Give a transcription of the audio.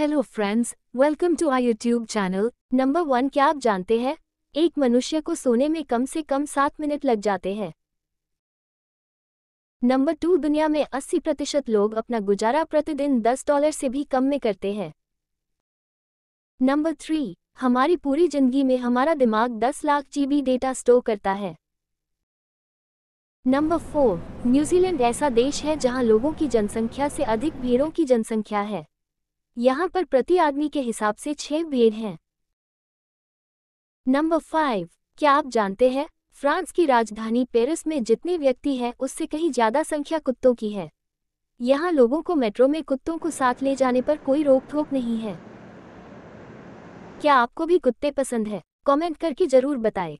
Hello friends welcome to I YouTube channel number one क्या आप जानते हैं एक मनुष्य को सोने में कम से कम सात मिनट लग जाते हैं नंबर टू दुनिया में 80 प्रतिशत लोग अपना गुजारा प्रतिदिन 10 डॉलर से भी कम में करते हैं नंबर थ्री हमारी पूरी जिंदगी में हमारा दिमाग 10 लाख जीबी डेटा स्टोर करता है नंबर फोर न्यूजीलैंड ऐसा देश है जहां लोगों की जनसंख्या से अधिक भीड़ों की जनसंख्या है यहाँ पर प्रति आदमी के हिसाब से छह भेद हैं नंबर फाइव क्या आप जानते हैं फ्रांस की राजधानी पेरिस में जितने व्यक्ति हैं उससे कहीं ज्यादा संख्या कुत्तों की है यहाँ लोगों को मेट्रो में कुत्तों को साथ ले जाने पर कोई रोक ठोक नहीं है क्या आपको भी कुत्ते पसंद है कमेंट करके जरूर बताएं।